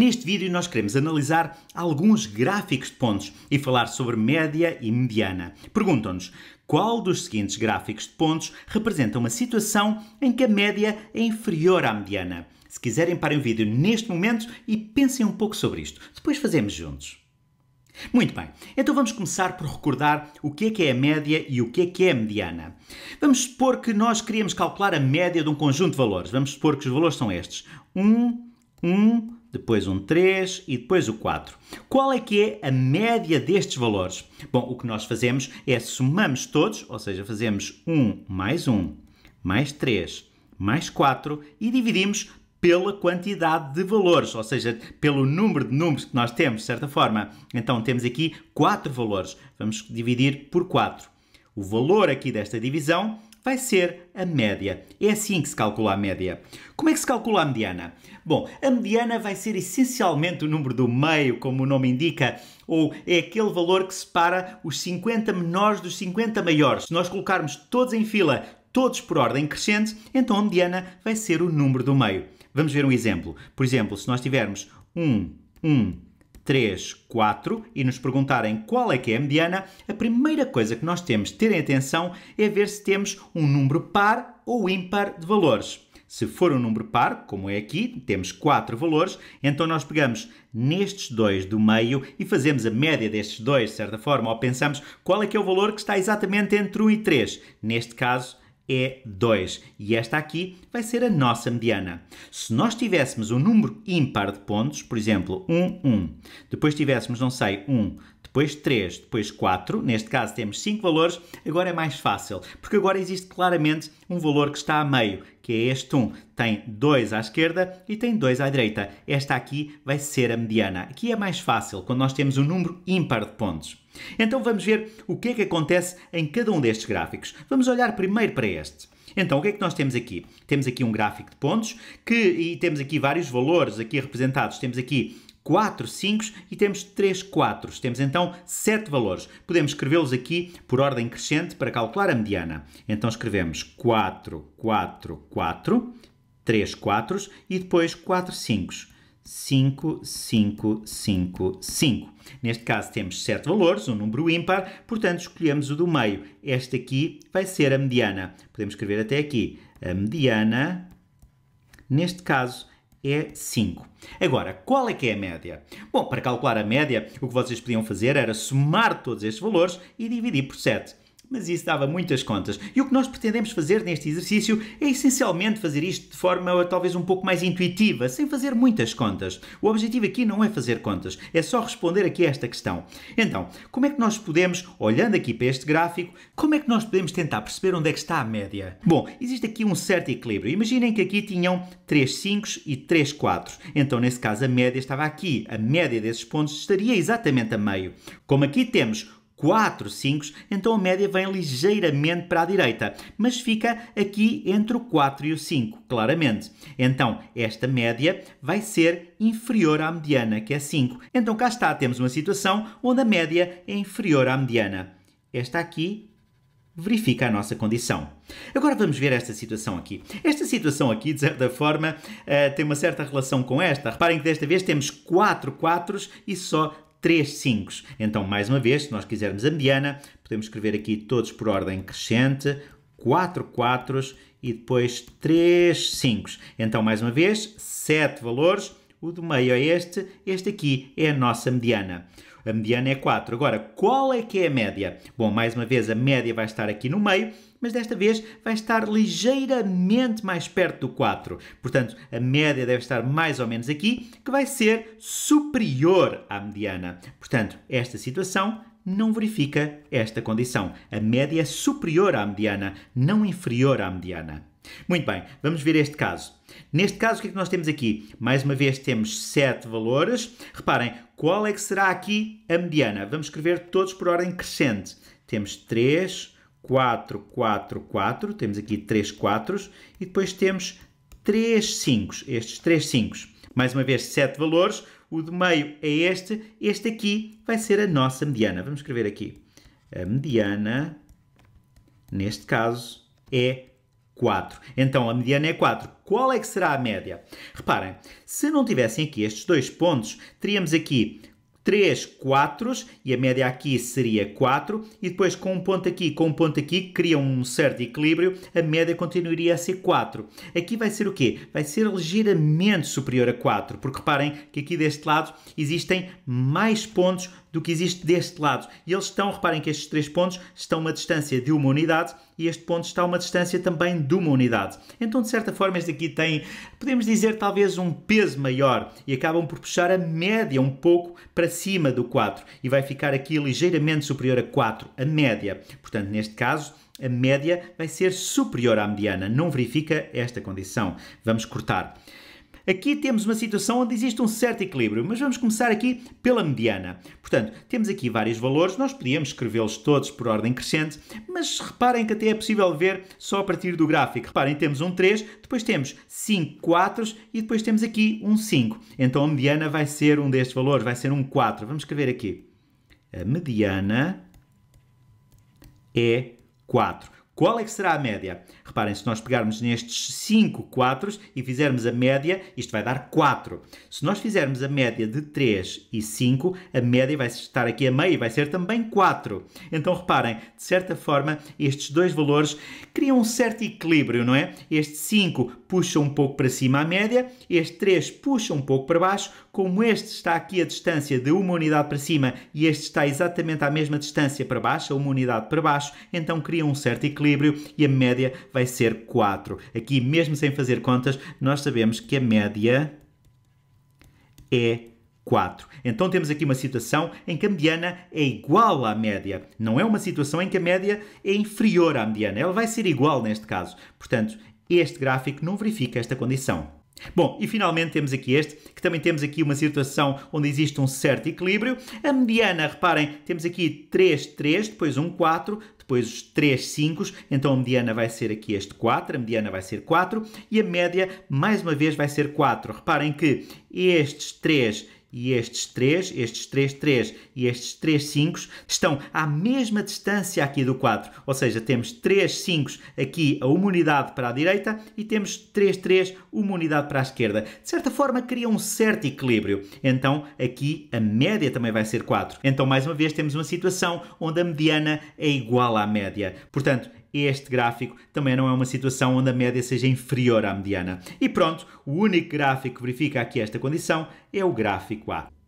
Neste vídeo nós queremos analisar alguns gráficos de pontos e falar sobre média e mediana. Perguntam-nos qual dos seguintes gráficos de pontos representa uma situação em que a média é inferior à mediana. Se quiserem, parem o vídeo neste momento e pensem um pouco sobre isto. Depois fazemos juntos. Muito bem, então vamos começar por recordar o que é que é a média e o que é que é a mediana. Vamos supor que nós queríamos calcular a média de um conjunto de valores. Vamos supor que os valores são estes: 1, 1, depois um 3 e depois o 4. Qual é que é a média destes valores? Bom, o que nós fazemos é somamos todos, ou seja, fazemos 1 mais 1 mais 3 mais 4 e dividimos pela quantidade de valores, ou seja, pelo número de números que nós temos, de certa forma. Então temos aqui 4 valores. Vamos dividir por 4. O valor aqui desta divisão vai ser a média. É assim que se calcula a média. Como é que se calcula a mediana? Bom, a mediana vai ser essencialmente o número do meio, como o nome indica, ou é aquele valor que separa os 50 menores dos 50 maiores. Se nós colocarmos todos em fila, todos por ordem crescente, então a mediana vai ser o número do meio. Vamos ver um exemplo. Por exemplo, se nós tivermos 1, 1, 3, 4 e nos perguntarem qual é que é a mediana, a primeira coisa que nós temos de ter em atenção é ver se temos um número par ou ímpar de valores. Se for um número par, como é aqui, temos 4 valores, então nós pegamos nestes dois do meio e fazemos a média destes dois, de certa forma, ou pensamos qual é que é o valor que está exatamente entre 1 e 3. Neste caso, é 2 e esta aqui vai ser a nossa mediana. Se nós tivéssemos um número ímpar de pontos, por exemplo, 1, 1, depois tivéssemos, não sei, 1, depois 3, depois 4. Neste caso temos 5 valores. Agora é mais fácil, porque agora existe claramente um valor que está a meio, que é este 1. Tem 2 à esquerda e tem 2 à direita. Esta aqui vai ser a mediana. Aqui é mais fácil, quando nós temos um número ímpar de pontos. Então vamos ver o que é que acontece em cada um destes gráficos. Vamos olhar primeiro para este. Então, o que é que nós temos aqui? Temos aqui um gráfico de pontos que, e temos aqui vários valores aqui representados. Temos aqui 4 5 e temos 3 4. Temos então 7 valores. Podemos escrevê-los aqui por ordem crescente para calcular a mediana. Então escrevemos 4 4 4, 3 4 e depois 4 5. 5, 5, 5, 5. Neste caso temos 7 valores, um número ímpar, portanto escolhemos o do meio. Esta aqui vai ser a mediana. Podemos escrever até aqui. A mediana, neste caso, é 5. Agora, qual é que é a média? Bom, para calcular a média, o que vocês podiam fazer era somar todos estes valores e dividir por 7 mas isso dava muitas contas. E o que nós pretendemos fazer neste exercício é essencialmente fazer isto de forma talvez um pouco mais intuitiva, sem fazer muitas contas. O objetivo aqui não é fazer contas, é só responder aqui a esta questão. Então, como é que nós podemos, olhando aqui para este gráfico, como é que nós podemos tentar perceber onde é que está a média? Bom, existe aqui um certo equilíbrio. Imaginem que aqui tinham 3 5 e 3 4. Então, nesse caso, a média estava aqui. A média desses pontos estaria exatamente a meio. Como aqui temos 4 5, então a média vem ligeiramente para a direita, mas fica aqui entre o 4 e o 5, claramente. Então, esta média vai ser inferior à mediana, que é 5. Então cá está, temos uma situação onde a média é inferior à mediana. Esta aqui verifica a nossa condição. Agora vamos ver esta situação aqui. Esta situação aqui, de certa forma, eh, tem uma certa relação com esta. Reparem que desta vez temos 4 4 e só 3 5. Então, mais uma vez, se nós quisermos a mediana, podemos escrever aqui todos por ordem crescente, 4 4 e depois 3 5. Então, mais uma vez, 7 valores, o do meio é este, este aqui é a nossa mediana. A mediana é 4. Agora, qual é que é a média? Bom, mais uma vez, a média vai estar aqui no meio, mas desta vez vai estar ligeiramente mais perto do 4. Portanto, a média deve estar mais ou menos aqui, que vai ser superior à mediana. Portanto, esta situação não verifica esta condição. A média é superior à mediana, não inferior à mediana. Muito bem, vamos ver este caso. Neste caso, o que é que nós temos aqui? Mais uma vez, temos sete valores. Reparem, qual é que será aqui a mediana? Vamos escrever todos por ordem crescente. Temos 3, 4, 4, 4. Temos aqui 3 4 e depois temos 3 5. Estes 3 5. Mais uma vez, sete valores o do meio é este. Este aqui vai ser a nossa mediana. Vamos escrever aqui. A mediana, neste caso, é 4. Então, a mediana é 4. Qual é que será a média? Reparem, se não tivessem aqui estes dois pontos, teríamos aqui 3 4 e a média aqui seria 4 e depois com um ponto aqui com um ponto aqui cria um certo equilíbrio a média continuaria a ser 4 aqui vai ser o quê? vai ser ligeiramente superior a 4 porque reparem que aqui deste lado existem mais pontos do que existe deste lado. E eles estão, reparem que estes três pontos estão a uma distância de uma unidade e este ponto está a uma distância também de uma unidade. Então, de certa forma, este aqui tem, podemos dizer, talvez um peso maior e acabam por puxar a média um pouco para cima do 4 e vai ficar aqui ligeiramente superior a 4, a média. Portanto, neste caso, a média vai ser superior à mediana. Não verifica esta condição. Vamos cortar. Aqui temos uma situação onde existe um certo equilíbrio, mas vamos começar aqui pela mediana. Portanto, temos aqui vários valores, nós podíamos escrevê-los todos por ordem crescente, mas reparem que até é possível ver só a partir do gráfico. Reparem, temos um 3, depois temos 5 4 e depois temos aqui um 5. Então a mediana vai ser um destes valores, vai ser um 4. Vamos escrever aqui. A mediana é 4. Qual é que será a média? Reparem, se nós pegarmos nestes 5 4 e fizermos a média, isto vai dar 4. Se nós fizermos a média de 3 e 5, a média vai estar aqui a meio e vai ser também 4. Então reparem, de certa forma, estes dois valores criam um certo equilíbrio, não é? Este 5 puxa um pouco para cima a média, este 3 puxa um pouco para baixo, como este está aqui a distância de uma unidade para cima e este está exatamente à mesma distância para baixo, uma unidade para baixo, então cria um certo equilíbrio equilíbrio e a média vai ser 4. Aqui, mesmo sem fazer contas, nós sabemos que a média é 4. Então temos aqui uma situação em que a mediana é igual à média. Não é uma situação em que a média é inferior à mediana. Ela vai ser igual neste caso. Portanto, este gráfico não verifica esta condição. Bom, e finalmente temos aqui este, que também temos aqui uma situação onde existe um certo equilíbrio. A mediana, reparem, temos aqui 3, 3, depois um 4, depois os 3, 5, então a mediana vai ser aqui este 4, a mediana vai ser 4 e a média, mais uma vez, vai ser 4. Reparem que estes 3 e estes 3, estes 3, 3 e estes 3 5 estão à mesma distância aqui do 4, ou seja, temos 3 5 aqui a uma unidade para a direita e temos 3 3 uma unidade para a esquerda. De certa forma cria um certo equilíbrio. Então aqui a média também vai ser 4. Então mais uma vez temos uma situação onde a mediana é igual à média. Portanto, este gráfico também não é uma situação onde a média seja inferior à mediana. E pronto, o único gráfico que verifica aqui esta condição é o gráfico A.